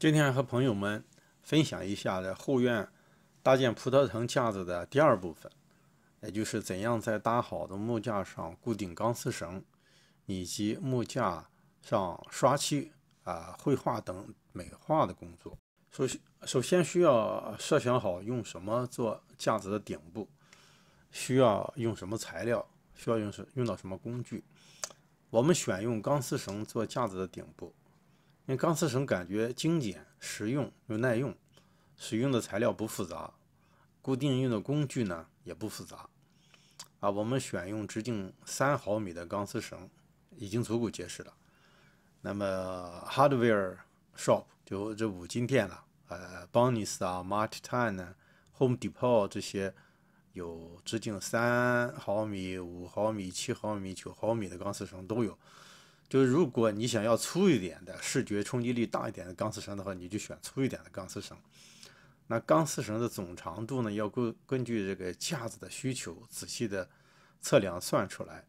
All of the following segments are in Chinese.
今天和朋友们分享一下在后院搭建葡萄藤架子的第二部分，也就是怎样在搭好的木架上固定钢丝绳，以及木架上刷漆、啊绘画等美化的工作。首先，首先需要设想好用什么做架子的顶部，需要用什么材料，需要用什用到什么工具。我们选用钢丝绳做架子的顶部。因为钢丝绳感觉精简、实用又耐用，使用的材料不复杂，固定用的工具呢也不复杂。啊，我们选用直径三毫米的钢丝绳已经足够结实了。那么，hardware shop 就这五金店了，呃 b o n n i e s 啊、Martine 呢、Home Depot 这些有直径三毫米、五毫米、七毫米、九毫米的钢丝绳都有。就是如果你想要粗一点的、视觉冲击力大一点的钢丝绳的话，你就选粗一点的钢丝绳。那钢丝绳的总长度呢，要根根据这个架子的需求仔细的测量算出来，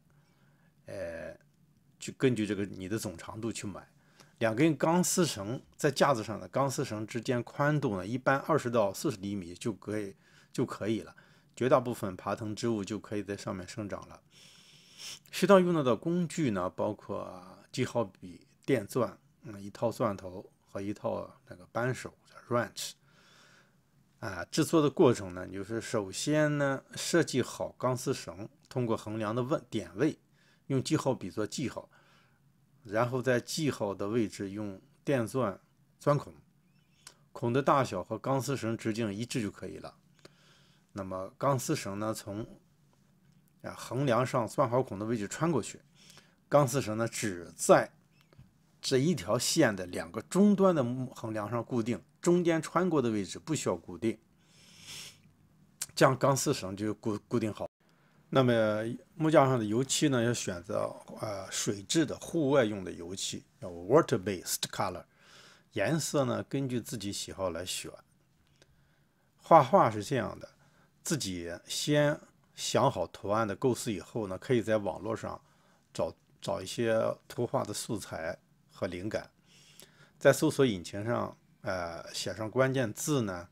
呃，去根据这个你的总长度去买。两根钢丝绳在架子上的钢丝绳之间宽度呢，一般二十到四十厘米就可以就可以了。绝大部分爬藤植物就可以在上面生长了。需要用到的工具呢，包括记号笔、电钻，嗯，一套钻头和一套那个扳手 （wrench）。啊，制作的过程呢，就是首先呢，设计好钢丝绳，通过衡量的问点位，用记号笔做记号，然后在记号的位置用电钻钻孔，孔的大小和钢丝绳直径一致就可以了。那么钢丝绳呢，从啊，横梁上钻好孔的位置穿过去，钢丝绳呢只在这一条线的两个终端的横梁上固定，中间穿过的位置不需要固定，这样钢丝绳就固固定好。那么木架上的油漆呢，要选择呃水质的户外用的油漆，叫 water based color，颜色呢根据自己喜好来选。画画是这样的，自己先。想好图案的构思以后呢，可以在网络上找找一些图画的素材和灵感，在搜索引擎上，呃，写上关键字呢，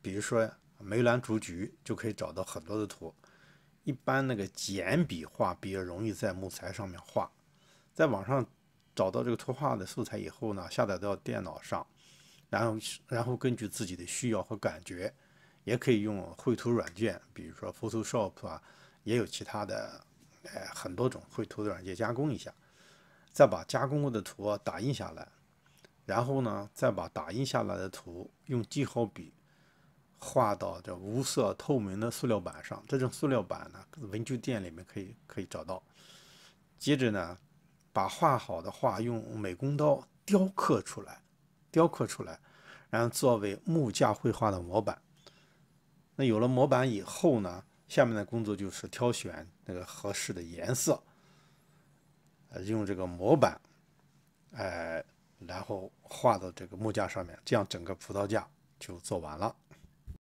比如说梅兰竹菊，就可以找到很多的图。一般那个简笔画比较容易在木材上面画。在网上找到这个图画的素材以后呢，下载到电脑上，然后然后根据自己的需要和感觉。也可以用绘图软件，比如说 Photoshop 啊，也有其他的，呃，很多种绘图的软件加工一下，再把加工过的图打印下来，然后呢，再把打印下来的图用记号笔画到这无色透明的塑料板上。这种塑料板呢，文具店里面可以可以找到。接着呢，把画好的画用美工刀雕刻出来，雕刻出来，然后作为木架绘画的模板。那有了模板以后呢，下面的工作就是挑选那个合适的颜色，呃，用这个模板，哎，然后画到这个木架上面，这样整个葡萄架就做完了。